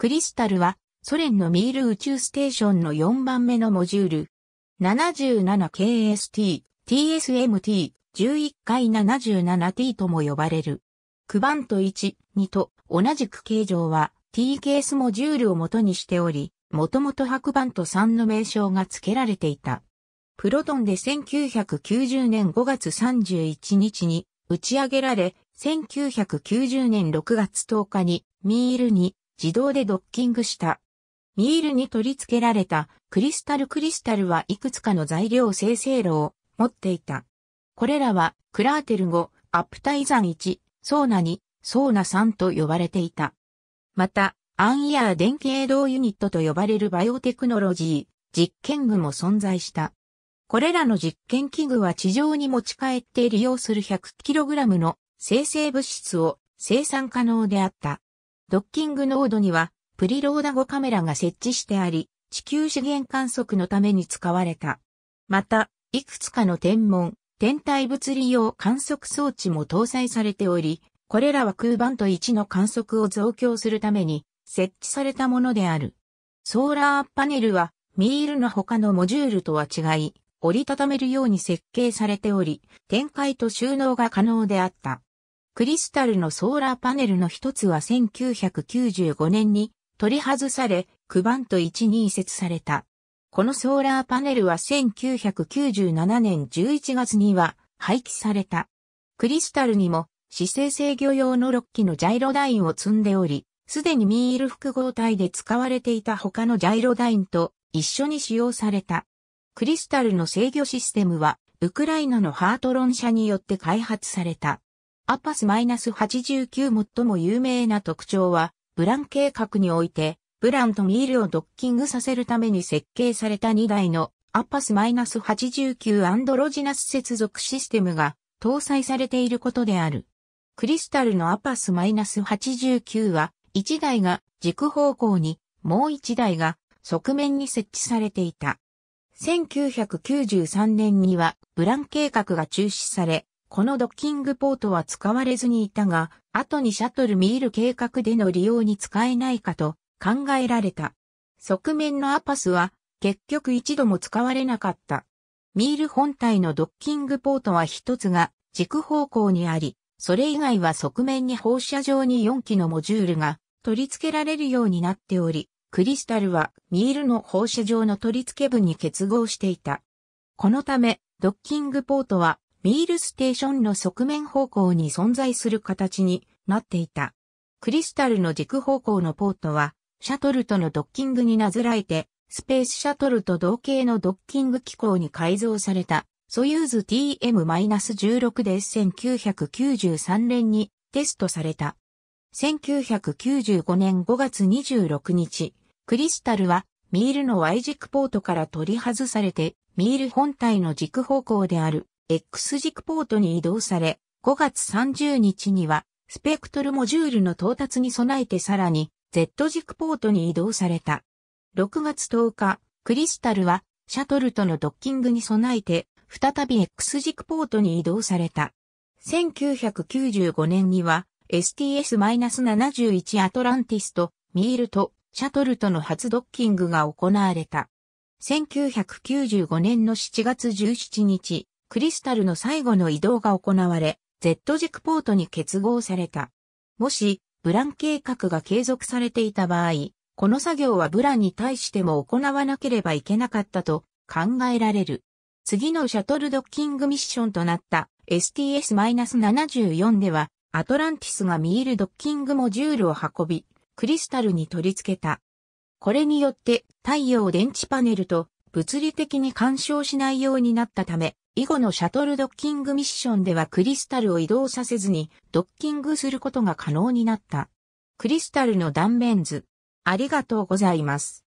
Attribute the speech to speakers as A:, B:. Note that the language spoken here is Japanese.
A: クリスタルは、ソ連のミール宇宙ステーションの4番目のモジュール。77KST、TSMT、11回 77T とも呼ばれる。クバンと1、2と同じく形状は T ケースモジュールを元にしており、もともと白ンと3の名称が付けられていた。プロトンで1990年5月31日に打ち上げられ、1990年6月10日にミールに自動でドッキングした。ミールに取り付けられたクリスタルクリスタルはいくつかの材料生成炉を持っていた。これらはクラーテル5、アプタイザン1、ソーナ2、ソーナ3と呼ばれていた。また、アンイヤー電気営動ユニットと呼ばれるバイオテクノロジー、実験具も存在した。これらの実験器具は地上に持ち帰って利用する 100kg の生成物質を生産可能であった。ドッキングノードには、プリローダ後カメラが設置してあり、地球資源観測のために使われた。また、いくつかの天文、天体物理用観測装置も搭載されており、これらは空番と位1の観測を増強するために設置されたものである。ソーラーパネルは、ミールの他のモジュールとは違い、折りたためるように設計されており、展開と収納が可能であった。クリスタルのソーラーパネルの一つは1995年に取り外され、バ番と1に移設された。このソーラーパネルは1997年11月には廃棄された。クリスタルにも姿勢制御用の6機のジャイロダインを積んでおり、すでにミール複合体で使われていた他のジャイロダインと一緒に使用された。クリスタルの制御システムは、ウクライナのハートロン社によって開発された。アパス -89 最も有名な特徴は、ブラン計画において、ブランとミールをドッキングさせるために設計された2台のアパス -89 アンドロジナス接続システムが搭載されていることである。クリスタルのアパス -89 は、1台が軸方向に、もう1台が側面に設置されていた。1993年には、ブラン計画が中止され、このドッキングポートは使われずにいたが、後にシャトルミール計画での利用に使えないかと考えられた。側面のアパスは結局一度も使われなかった。ミール本体のドッキングポートは一つが軸方向にあり、それ以外は側面に放射状に4基のモジュールが取り付けられるようになっており、クリスタルはミールの放射状の取り付け部に結合していた。このため、ドッキングポートはミールステーションの側面方向に存在する形になっていた。クリスタルの軸方向のポートは、シャトルとのドッキングになぞらえて、スペースシャトルと同型のドッキング機構に改造された、ソユーズ TM-16 で1993年にテストされた。1995年5月26日、クリスタルはミールの Y 軸ポートから取り外されて、ミール本体の軸方向である X 軸ポートに移動され、5月30日には、スペクトルモジュールの到達に備えてさらに、Z 軸ポートに移動された。6月10日、クリスタルは、シャトルとのドッキングに備えて、再び X 軸ポートに移動された。1995年には、STS-71 アトランティスと、ミールと、シャトルとの初ドッキングが行われた。1995年の7月17日、クリスタルの最後の移動が行われ、Z 軸ポートに結合された。もし、ブラン計画が継続されていた場合、この作業はブランに対しても行わなければいけなかったと考えられる。次のシャトルドッキングミッションとなった STS-74 では、アトランティスが見えるドッキングモジュールを運び、クリスタルに取り付けた。これによって太陽電池パネルと物理的に干渉しないようになったため、以後のシャトルドッキングミッションではクリスタルを移動させずにドッキングすることが可能になった。クリスタルの断面図。ありがとうございます。